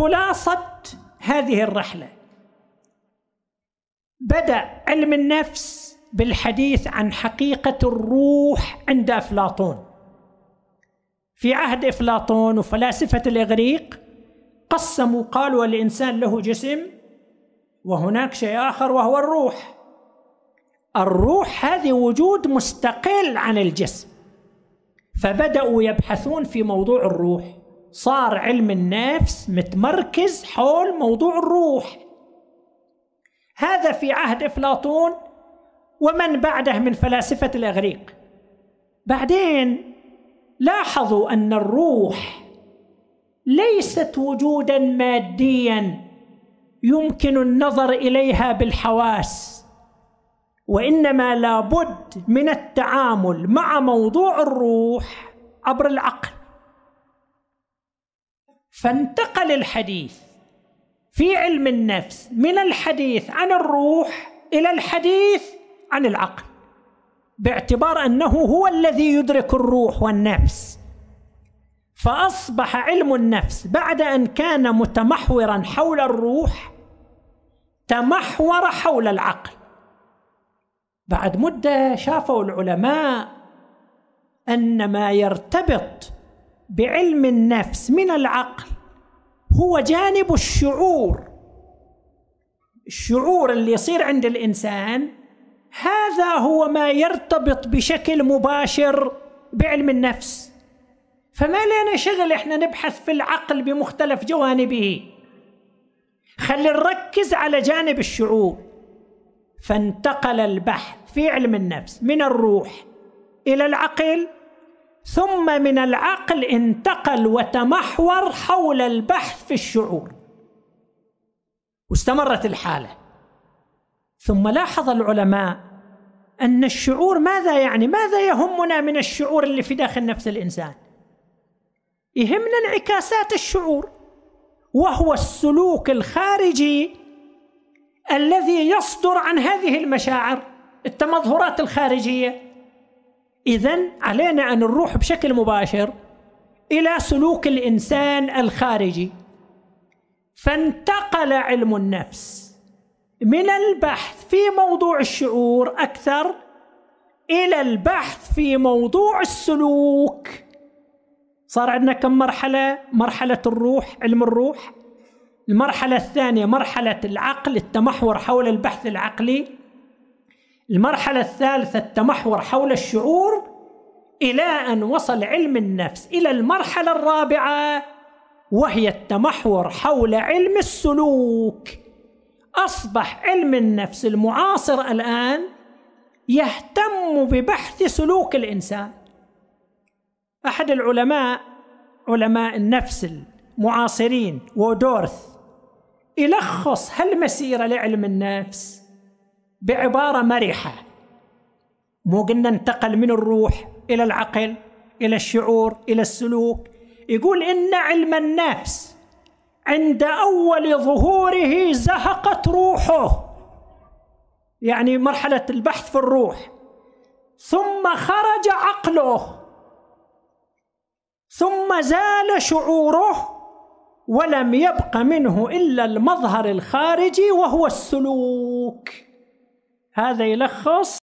خلاصه هذه الرحله بدا علم النفس بالحديث عن حقيقه الروح عند افلاطون في عهد افلاطون وفلاسفه الاغريق قسموا قالوا الانسان له جسم وهناك شيء اخر وهو الروح الروح هذه وجود مستقل عن الجسم فبداوا يبحثون في موضوع الروح صار علم النفس متمركز حول موضوع الروح هذا في عهد افلاطون ومن بعده من فلاسفه الاغريق بعدين لاحظوا ان الروح ليست وجودا ماديا يمكن النظر اليها بالحواس وانما لابد من التعامل مع موضوع الروح عبر العقل فانتقل الحديث في علم النفس من الحديث عن الروح الى الحديث عن العقل باعتبار انه هو الذي يدرك الروح والنفس فاصبح علم النفس بعد ان كان متمحورا حول الروح تمحور حول العقل بعد مده شافوا العلماء ان ما يرتبط بعلم النفس من العقل هو جانب الشعور الشعور اللي يصير عند الانسان هذا هو ما يرتبط بشكل مباشر بعلم النفس فما لنا شغل احنا نبحث في العقل بمختلف جوانبه خلي نركز على جانب الشعور فانتقل البحث في علم النفس من الروح الى العقل ثم من العقل انتقل وتمحور حول البحث في الشعور واستمرت الحاله ثم لاحظ العلماء ان الشعور ماذا يعني ماذا يهمنا من الشعور اللي في داخل نفس الانسان يهمنا انعكاسات الشعور وهو السلوك الخارجي الذي يصدر عن هذه المشاعر التمظهرات الخارجيه إذا علينا أن نروح بشكل مباشر إلى سلوك الإنسان الخارجي فانتقل علم النفس من البحث في موضوع الشعور أكثر إلى البحث في موضوع السلوك صار عندنا كم مرحلة؟ مرحلة الروح علم الروح المرحلة الثانية مرحلة العقل التمحور حول البحث العقلي المرحلة الثالثة التمحور حول الشعور إلى أن وصل علم النفس إلى المرحلة الرابعة وهي التمحور حول علم السلوك أصبح علم النفس المعاصر الآن يهتم ببحث سلوك الإنسان أحد العلماء علماء النفس المعاصرين وودورث يلخص هالمسيرة لعلم النفس بعبارة مرحة مو قلنا انتقل من الروح إلى العقل إلى الشعور إلى السلوك يقول إن علم النفس عند أول ظهوره زهقت روحه يعني مرحلة البحث في الروح ثم خرج عقله ثم زال شعوره ولم يبق منه إلا المظهر الخارجي وهو السلوك هذا يلخص